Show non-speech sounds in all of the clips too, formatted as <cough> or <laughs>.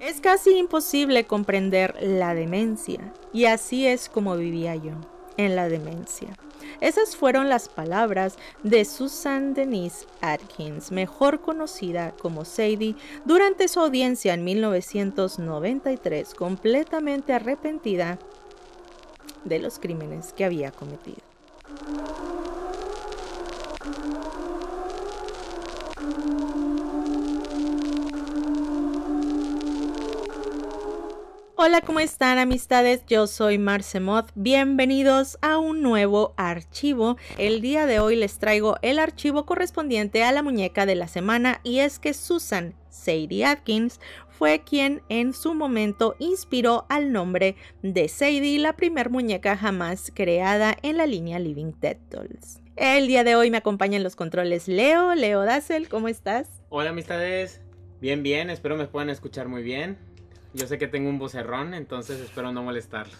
Es casi imposible comprender la demencia, y así es como vivía yo, en la demencia. Esas fueron las palabras de Susan Denise Atkins, mejor conocida como Sadie, durante su audiencia en 1993, completamente arrepentida de los crímenes que había cometido. Hola, ¿cómo están amistades? Yo soy MarceMoth. Bienvenidos a un nuevo archivo. El día de hoy les traigo el archivo correspondiente a la muñeca de la semana y es que Susan Sadie Atkins fue quien en su momento inspiró al nombre de Sadie, la primer muñeca jamás creada en la línea Living Dead Dolls. El día de hoy me acompañan los controles Leo, Leo Dassel, ¿cómo estás? Hola amistades, bien bien, espero me puedan escuchar muy bien. Yo sé que tengo un vocerrón, entonces espero no molestarlos.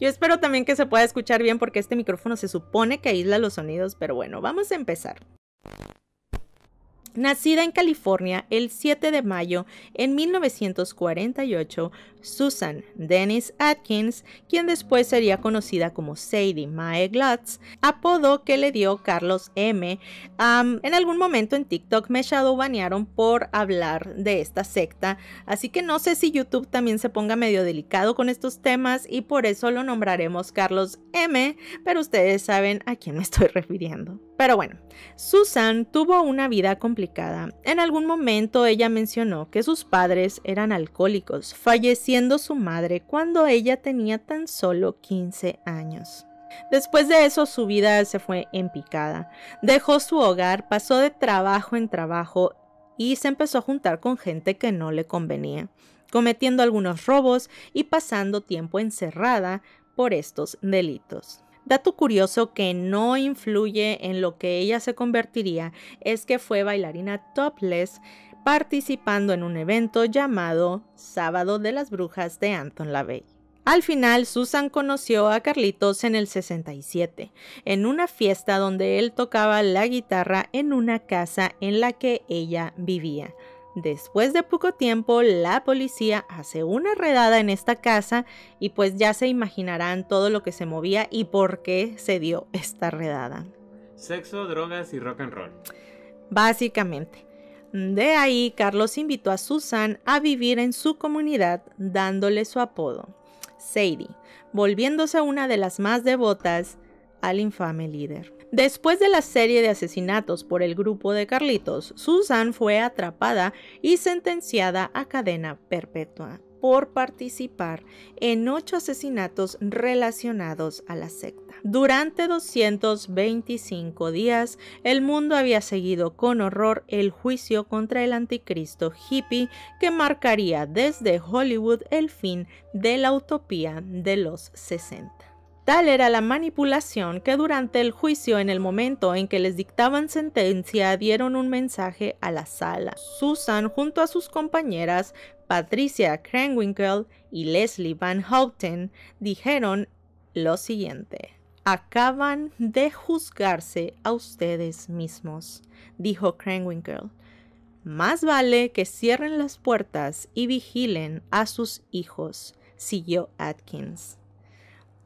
Yo espero también que se pueda escuchar bien porque este micrófono se supone que aísla los sonidos, pero bueno, vamos a empezar. Nacida en California el 7 de mayo en 1948, Susan Dennis Atkins, quien después sería conocida como Sadie Mae Glutz, apodo que le dio Carlos M. en algún momento en TikTok me shadowbanearon por hablar de esta secta, así que no sé si YouTube también se ponga medio delicado con estos temas y por eso lo nombraremos Carlos M, pero ustedes saben a quién me estoy <laughs> refiriendo. Pero bueno, Susan tuvo una vida complicada. En algún momento ella mencionó que sus padres eran alcohólicos, falleciendo su madre cuando ella tenía tan solo 15 años. Después de eso su vida se fue en picada. Dejó su hogar, pasó de trabajo en trabajo y se empezó a juntar con gente que no le convenía, cometiendo algunos robos y pasando tiempo encerrada por estos delitos. Dato curioso que no influye en lo que ella se convertiría es que fue bailarina topless participando en un evento llamado Sábado de las Brujas de Anton LaVey. Al final, Susan conoció a Carlitos en el 67, en una fiesta donde él tocaba la guitarra en una casa en la que ella vivía. Después de poco tiempo, la policía hace una redada en esta casa y pues ya se imaginarán todo lo que se movía y por qué se dio esta redada. Sexo, drogas y rock and roll. Básicamente. De ahí, Carlos invitó a Susan a vivir en su comunidad dándole su apodo, Sadie, volviéndose una de las más devotas al infame líder. Después de la serie de asesinatos por el grupo de Carlitos, Susan fue atrapada y sentenciada a cadena perpetua por participar en ocho asesinatos relacionados a la secta. Durante 225 días, el mundo había seguido con horror el juicio contra el anticristo hippie que marcaría desde Hollywood el fin de la utopía de los 60. Tal era la manipulación que durante el juicio, en el momento en que les dictaban sentencia, dieron un mensaje a la sala. Susan, junto a sus compañeras Patricia Krenwinkel y Leslie Van Houten, dijeron lo siguiente. Acaban de juzgarse a ustedes mismos, dijo Krenwinkel. Más vale que cierren las puertas y vigilen a sus hijos, siguió Atkins.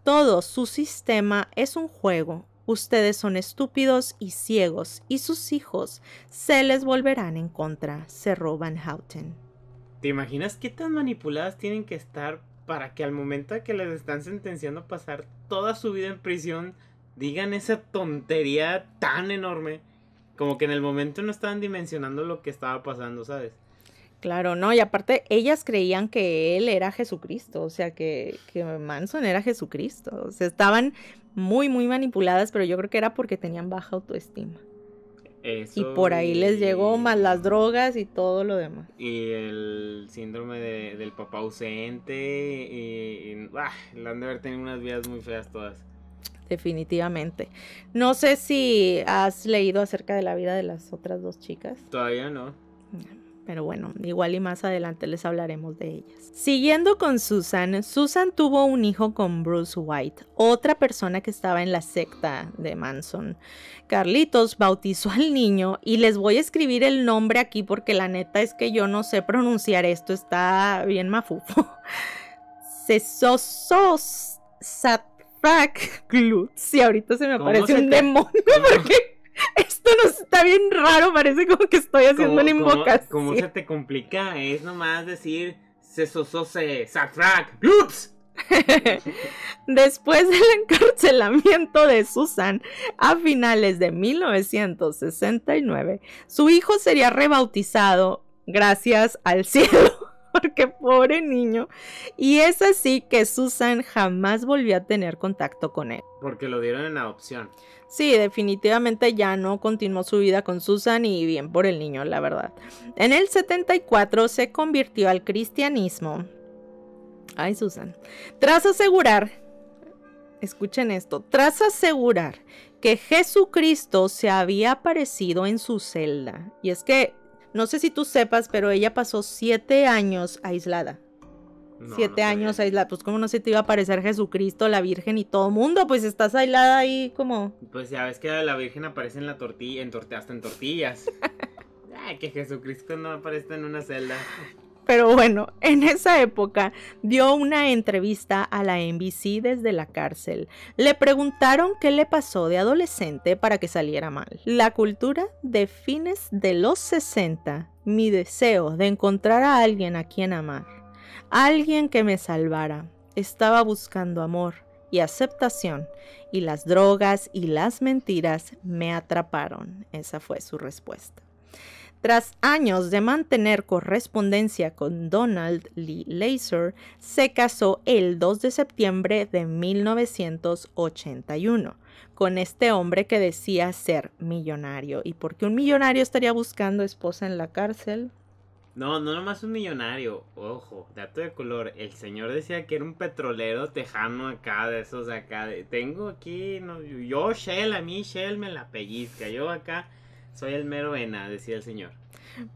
Todo su sistema es un juego. Ustedes son estúpidos y ciegos y sus hijos se les volverán en contra, Se roban Houghton. ¿Te imaginas qué tan manipuladas tienen que estar para que al momento de que les están sentenciando a pasar toda su vida en prisión, digan esa tontería tan enorme? Como que en el momento no estaban dimensionando lo que estaba pasando, ¿sabes? Claro, ¿no? Y aparte, ellas creían que él era Jesucristo, o sea, que, Manson era Jesucristo. O sea, estaban muy, muy manipuladas, pero yo creo que era porque tenían baja autoestima. Eso y por ahí les llegó más las drogas y todo lo demás. Y el síndrome del papá ausente. Y, bah, la han de haber tenido unas vidas muy feas todas. Definitivamente. No sé si has leído acerca de la vida de las otras dos chicas. Todavía no. no pero bueno, igual y más adelante les hablaremos de ellas. Siguiendo con Susan, Susan tuvo un hijo con Bruce White, otra persona que estaba en la secta de Manson. Carlitos bautizó al niño y les voy a escribir el nombre aquí porque la neta es que yo no sé pronunciar esto, está bien mafufo. <laughs> Sesosos Satrak Si ahorita se me parece un demonio <laughs> porque esto no está bien raro, parece como que estoy haciendo una invocación. Como, se te complica, es nomás decir se sosose, safrak, <laughs> Después del encarcelamiento de Susan a finales de 1969, su hijo sería rebautizado gracias al cielo <laughs> porque pobre niño. Y es así que Susan jamás volvió a tener contacto con él. Porque lo dieron en adopción. Sí, definitivamente ya no continuó su vida con Susan y bien por el niño, la verdad. En el 74 se convirtió al cristianismo. Ay, Susan. Tras asegurar, escuchen esto, tras asegurar que Jesucristo se había aparecido en su celda. Y es que no sé si tú sepas, pero ella pasó siete años aislada. siete años aislada. Pues como no se te iba a aparecer Jesucristo, la Virgen y todo mundo, pues estás aislada ahí como... Pues ya ves que la Virgen aparece en la tortilla, en hasta en tortillas. <laughs> que Jesucristo no aparezca en una celda. Pero bueno, en esa época dio una entrevista a la NBC desde la cárcel. Le preguntaron qué le pasó de adolescente para que saliera mal. La cultura de fines de los 60, mi deseo de encontrar a alguien a quien amar, alguien que me salvara. Estaba buscando amor y aceptación y las drogas y las mentiras me atraparon. Esa fue su respuesta. Tras años de mantener correspondencia con Donald Lee Laser, se casó el 2 de septiembre de 1981 con este hombre que decía ser millonario. ¿Y por qué un millonario estaría buscando esposa en la cárcel? No, no nomás un millonario, ojo, dato de color, el señor decía que era un petrolero tejano acá, de esos acá, tengo aquí, yo Shell, a mí Shell me la pellizca, yo acá soy el mero Ena, decía el señor.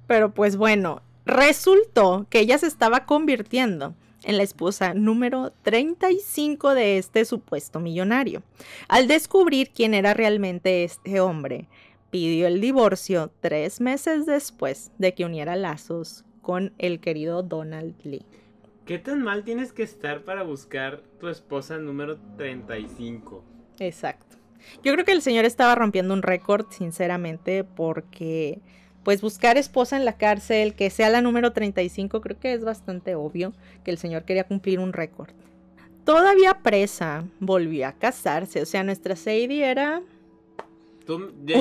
Pero pues bueno, resultó que ella se estaba convirtiendo en la esposa número 35 de este supuesto millonario. Al descubrir quién era realmente este hombre, pidió el divorcio tres meses después de que uniera lazos con el querido Donald Lee. ¿Qué tan mal tienes que estar para buscar tu esposa número 35? Exacto. Yo creo que el señor estaba rompiendo un récord, sinceramente, porque pues buscar esposa en la cárcel, que sea la número 35, creo que es bastante obvio que el señor quería cumplir un récord. Todavía presa, volvió a casarse, o sea, nuestra Sadie era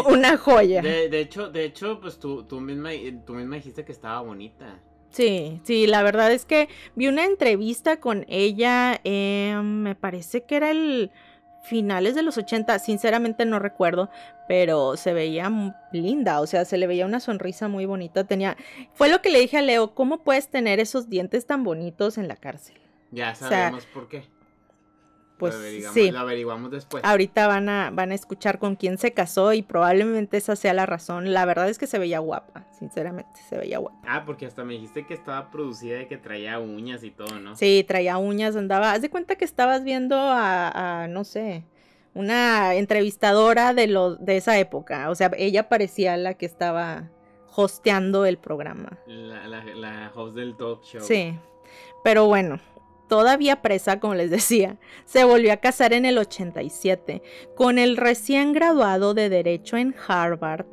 una joya. De, hecho, de hecho, pues tú, misma, eh, tú misma dijiste que estaba bonita. Sí, sí, la verdad es que vi una entrevista con ella, em, me parece que era el finales de los 80, sinceramente no recuerdo, pero se veía linda, o sea, se le veía una sonrisa muy bonita, tenía, fue lo que le dije a Leo, ¿cómo puedes tener esos dientes tan bonitos en la cárcel? Ya sabemos por qué. Pues lo averiguamos después. Ahorita van a, van a escuchar con quién se casó y probablemente esa sea la razón. La verdad es que se veía guapa, sinceramente, se veía guapa. Ah, porque hasta me dijiste que estaba producida y que traía uñas y todo, ¿no? Sí, traía uñas, andaba. Haz de cuenta que estabas viendo a, no sé, una entrevistadora de, lo, de esa época. O sea, ella parecía la que estaba hosteando el programa. la host del talk show. Sí. Pero bueno, todavía presa, como les decía, se volvió a casar en el 87 con el recién graduado de Derecho en Harvard.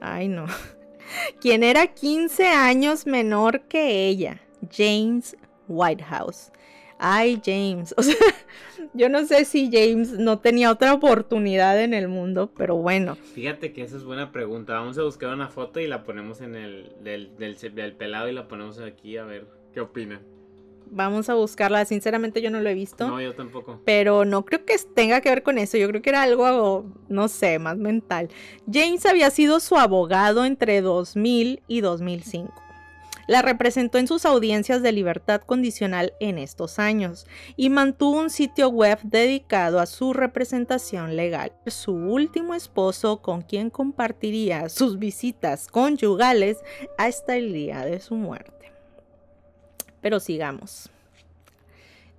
Ay, no. <laughs> Quien era 15 años menor que ella, James Whitehouse. Ay, James. O sea, <laughs> yo no sé si James no tenía otra oportunidad en el mundo, pero bueno. Fíjate que esa es buena pregunta. Vamos a buscar una foto y la ponemos en el del, del, pelado y la ponemos aquí a ver qué opinan Vamos a buscarla. Sinceramente yo no lo he visto. No, yo tampoco. Pero no creo que tenga que ver con eso. Yo creo que era algo, no sé, más mental. James había sido su abogado entre 2000 y 2005. La representó en sus audiencias de libertad condicional en estos años y mantuvo un sitio web dedicado a su representación legal. Su último esposo, con quien compartiría sus visitas conyugales hasta el día de su muerte. Pero sigamos.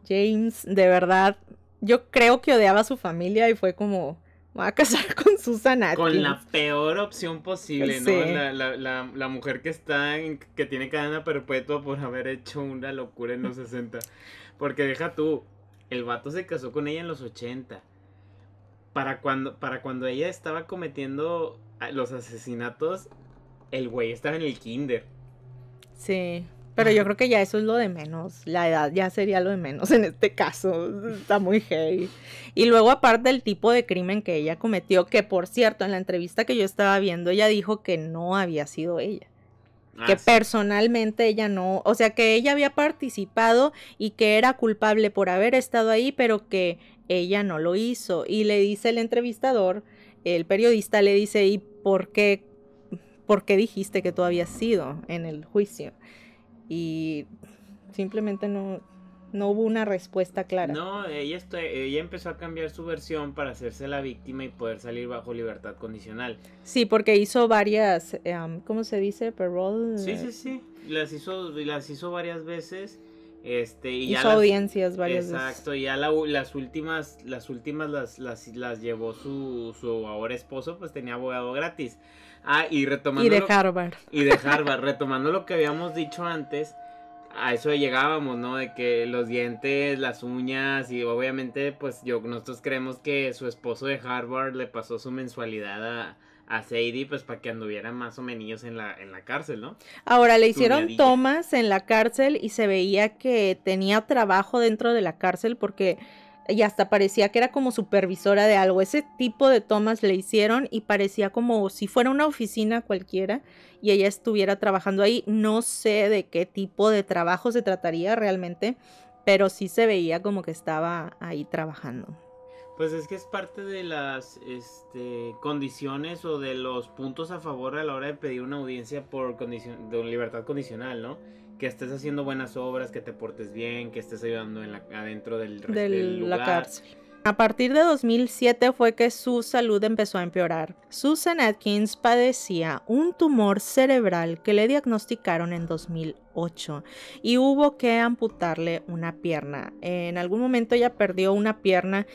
James, de verdad, yo creo que odiaba a su familia y fue como, voy a casar con Susan Atkins. Con la peor opción posible, ¿no? La, mujer que está, que tiene cadena perpetua por haber hecho una locura en los 60. Porque deja tú, el vato se casó con ella en los 80. Para cuando, para cuando ella estaba cometiendo los asesinatos, el güey estaba en el kinder. Sí. Pero yo creo que ya eso es lo de menos. La edad ya sería lo de menos en este caso. Está muy gay, Y luego aparte del tipo de crimen que ella cometió, que por cierto, en la entrevista que yo estaba viendo, ella dijo que no había sido ella. Ah, que personalmente ella no, o sea, que ella había participado y que era culpable por haber estado ahí, pero que ella no lo hizo. Y le dice el entrevistador, el periodista le dice, ¿y por qué, por qué dijiste que tú habías sido en el juicio? y simplemente no, no hubo una respuesta clara. No, ella, empezó a cambiar su versión para hacerse la víctima y poder salir bajo libertad condicional. Sí, porque hizo varias, em, ¿cómo se dice? Parole. Sí, eh, sí, sí. Las hizo, las hizo varias veces. Este, y hizo audiencias varias veces. Exacto, ya las últimas, las últimas las, las, las llevó su, su ahora esposo, pues tenía abogado gratis. Ah, y retomando. Y de Harvard. Y de Harvard, retomando lo que habíamos dicho antes, a eso llegábamos, ¿no? De que los dientes, las uñas, y obviamente, pues yo, nosotros creemos que su esposo de Harvard le pasó su mensualidad a, a Sadie, pues para que anduviera más o menos en la, en la cárcel, ¿no? Ahora, le hicieron tomas en la cárcel y se veía que tenía trabajo dentro de la cárcel porque y hasta parecía que era como supervisora de algo. Ese tipo de tomas le hicieron y parecía como si fuera una oficina cualquiera y ella estuviera trabajando ahí. No sé de qué tipo de trabajo se trataría realmente, pero sí se veía como que estaba ahí trabajando. Pues es que es parte de las este, condiciones o de los puntos a favor a la hora de pedir una audiencia por condición de libertad condicional, ¿no? que estés haciendo buenas obras, que te portes bien, que estés ayudando adentro del, la cárcel. A partir de 2007 fue que su salud empezó a empeorar. Susan Atkins padecía un tumor cerebral que le diagnosticaron en 2008 y hubo que amputarle una pierna. En algún momento ella perdió una pierna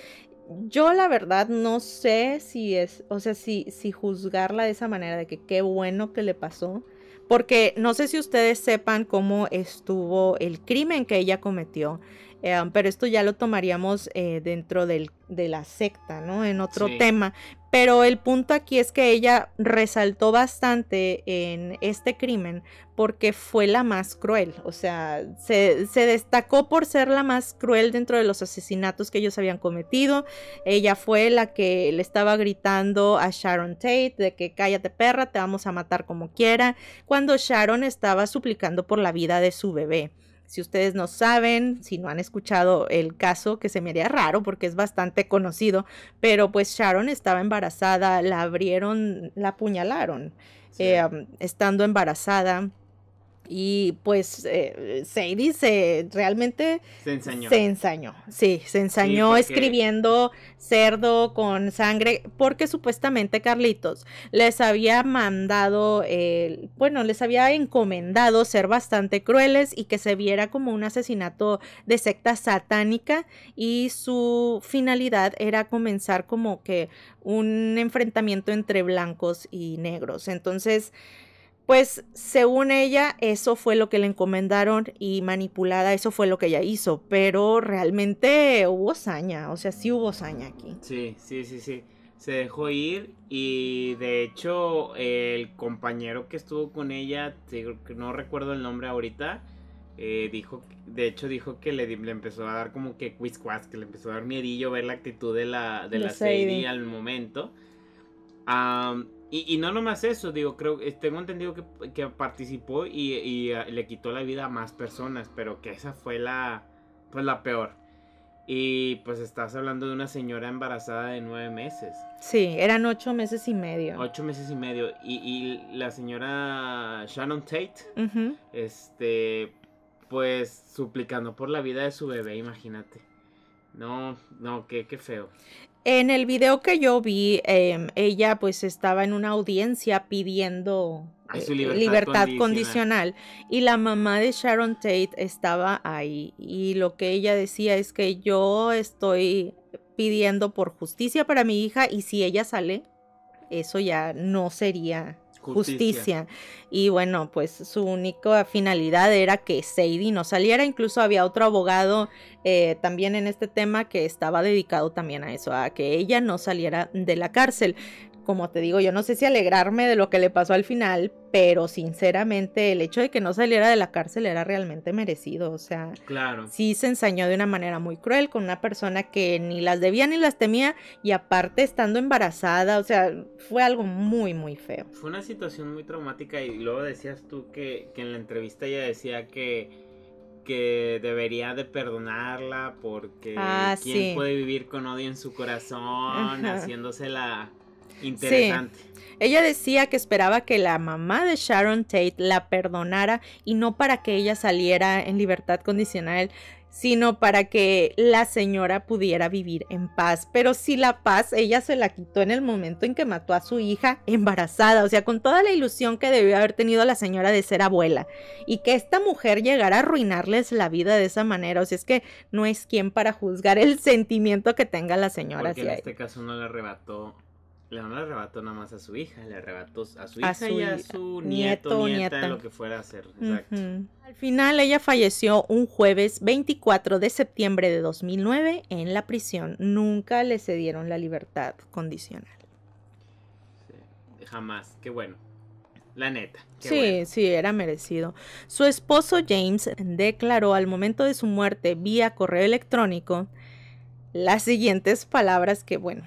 yo la verdad no sé si es, o sea, si, si juzgarla de esa manera, de que qué bueno que le pasó, porque no sé si ustedes sepan cómo estuvo el crimen que ella cometió. Em, pero esto ya lo tomaríamos eh, dentro del, de la secta, ¿no? En otro tema. Pero el punto aquí es que ella resaltó bastante en este crimen porque fue la más cruel. O sea, se, se, destacó por ser la más cruel dentro de los asesinatos que ellos habían cometido. Ella fue la que le estaba gritando a Sharon Tate de que cállate perra, te vamos a matar como quiera, cuando Sharon estaba suplicando por la vida de su bebé. Si ustedes no saben, si no han escuchado el caso, que se me haría raro porque es bastante conocido, pero pues Sharon estaba embarazada, la abrieron, la apuñalaron eh, estando embarazada y pues eh, se se realmente se ensañó. sí, se ensañó escribiendo cerdo con sangre porque supuestamente Carlitos les había mandado, eh, bueno, les había encomendado ser bastante crueles y que se viera como un asesinato de secta satánica y su finalidad era comenzar como que un enfrentamiento entre blancos y negros. Entonces, pues según ella, eso fue lo que le encomendaron y manipulada, eso fue lo que ella hizo, pero realmente hubo saña, o sea, sí hubo saña aquí. Sí, sí, sí, sí. Se dejó ir y de hecho el compañero que estuvo con ella, no recuerdo el nombre ahorita, eh, dijo, de hecho dijo que le, empezó a dar como que quizquas, que le empezó a dar miedillo ver la actitud de la, de, la Sadie al momento. Y, no nomás eso, digo, creo, eh, tengo entendido que, participó y, ah, le quitó la vida a más personas, pero que esa fue la, pues la peor. Y pues estás hablando de una señora embarazada de nueve meses. Sí, eran ocho meses y medio. Ocho meses y medio. Y, y la señora Shannon Tate, este, pues suplicando por la vida de su bebé, imagínate. No, no, qué, feo. En el video que yo vi, em, ella pues estaba en una audiencia pidiendo eh, libertad, condicional. y la mamá de Sharon Tate estaba ahí y lo que ella decía es que yo estoy pidiendo por justicia para mi hija y si ella sale, eso ya no sería justicia. Y bueno, pues su única finalidad era que Sadie no saliera. Incluso había otro abogado eh, también en este tema que estaba dedicado también a eso, a que ella no saliera de la cárcel como te digo, yo no sé si alegrarme de lo que le pasó al final, pero sinceramente el hecho de que no saliera de la cárcel era realmente merecido. O sea, claro. sí se ensañó de una manera muy cruel con una persona que ni las debía ni las temía y aparte estando embarazada, o sea, fue algo muy, muy feo. Fue una situación muy traumática y luego decías tú que, en la entrevista ella decía que que debería de perdonarla porque ah, quién puede vivir con odio en su corazón, haciéndosela Interesante. Ella decía que esperaba que la mamá de Sharon Tate la perdonara y no para que ella saliera en libertad condicional, sino para que la señora pudiera vivir en paz. Pero si la paz ella se la quitó en el momento en que mató a su hija embarazada, o sea, con toda la ilusión que debió haber tenido la señora de ser abuela y que esta mujer llegara a arruinarles la vida de esa manera, o sea, es que no es quien para juzgar el sentimiento que tenga la señora. Porque en este caso no le arrebató le arrebató nada más a su hija, le arrebató a su hija su y a su nieto, nieta, lo que fuera a hacer. Exacto. Al final ella falleció un jueves 24 de septiembre de 2009 en la prisión. Nunca le cedieron la libertad condicional. jamás, qué bueno. La neta. sí, sí, era merecido. Su esposo James declaró al momento de su muerte vía correo electrónico las siguientes palabras que, bueno,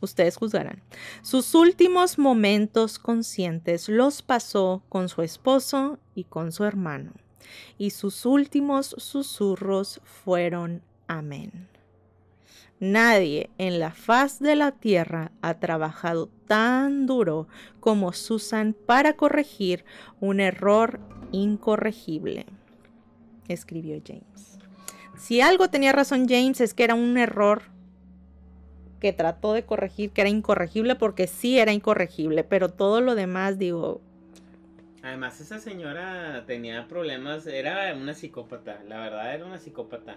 ustedes juzgarán. Sus últimos momentos conscientes los pasó con su esposo y con su hermano, y sus últimos susurros fueron amén. Nadie en la faz de la tierra ha trabajado tan duro como Susan para corregir un error incorregible, escribió James. Si algo tenía razón James es que era un error que trató de corregir, que era incorregible, porque sí era incorregible, pero todo lo demás, digo... Además, esa señora tenía problemas, era una psicópata, la verdad era una psicópata.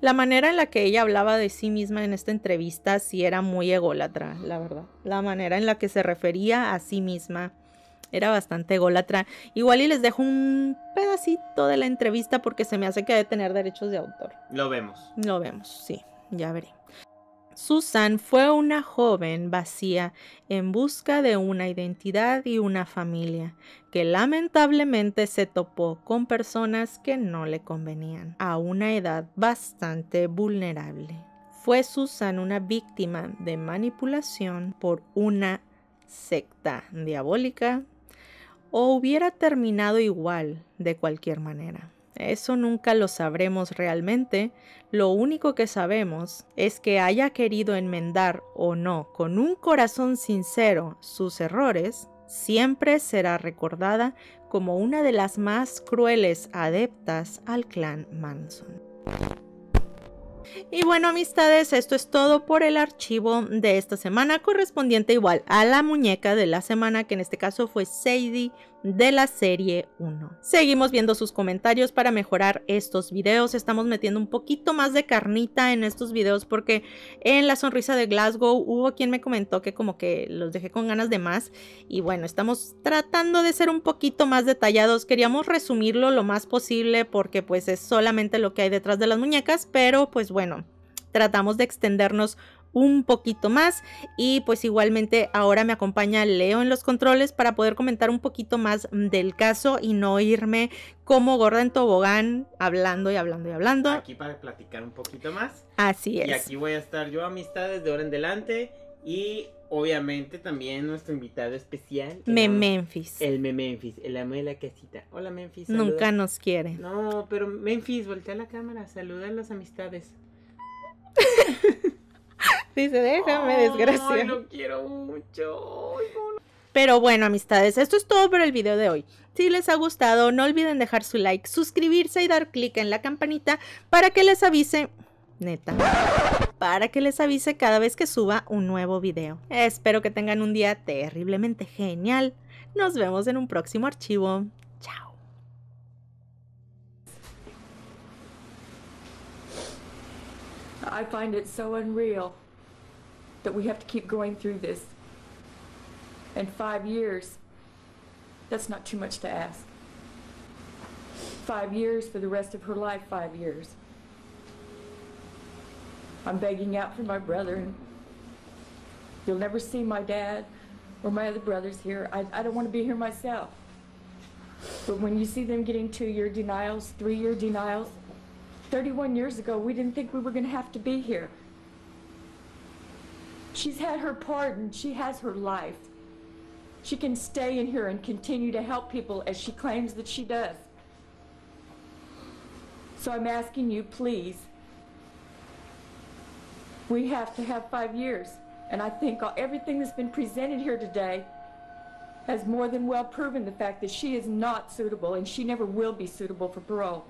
La manera en la que ella hablaba de sí misma en esta entrevista sí era muy ególatra, la verdad. La manera en la que se refería a sí misma era bastante ególatra. Igual y les dejo un pedacito de la entrevista porque se me hace que debe tener derechos de autor. Lo vemos. Lo vemos, sí, ya veré. Susan fue una joven vacía en busca de una identidad y una familia, que lamentablemente se topó con personas que no le convenían, a una edad bastante vulnerable. Fue Susan una víctima de manipulación por una secta diabólica o hubiera terminado igual de cualquier manera. Eso nunca lo sabremos realmente, lo único que sabemos es que haya querido enmendar o no con un corazón sincero sus errores, siempre será recordada como una de las más crueles adeptas al clan Manson. Y bueno amistades, esto es todo por el archivo de esta semana correspondiente igual a la muñeca de la semana que en este caso fue Sadie de la serie 1. Seguimos viendo sus comentarios para mejorar estos videos. Estamos metiendo un poquito más de carnita en estos videos porque en la sonrisa de Glasgow hubo quien me comentó que como que los dejé con ganas de más. Y bueno, estamos tratando de ser un poquito más detallados. Queríamos resumirlo lo más posible porque pues es solamente lo que hay detrás de las muñecas. Pero pues bueno, tratamos de extendernos un poquito más y pues igualmente ahora me acompaña Leo en los controles para poder comentar un poquito más mm, del caso y no irme como gorda en tobogán hablando y hablando y hablando. Aquí para platicar un poquito más. Así es. Y aquí voy a estar yo amistades de ahora en delante y obviamente también nuestro invitado especial. Me Memphis. El Memphis, el amo de la casita. Hola Memphis. Nunca nos quiere. No, pero Memphis, voltea la cámara, saluda a las amistades. <laughs> Dice, déjame, desgracia. no quiero mucho. Pero bueno, amistades, esto es todo por el video de hoy. Si les ha gustado, no olviden dejar su like, suscribirse y dar clic en la campanita para que les avise... Neta. Para que les avise cada vez que suba un nuevo video. Espero que tengan un día terriblemente genial. Nos vemos en un próximo archivo. Chao. I find it so that we have to keep going through this. And five years, that's not too much to ask. Five years for the rest of her life, five years. I'm begging out for my brother. You'll never see my dad or my other brothers here. I, I don't want to be here myself. But when you see them getting two-year denials, three-year denials, 31 years ago, we didn't think we were going to have to be here. She's had her pardon. She has her life. She can stay in here and continue to help people as she claims that she does. So I'm asking you, please, we have to have five years. And I think everything that's been presented here today has more than well proven the fact that she is not suitable and she never will be suitable for parole.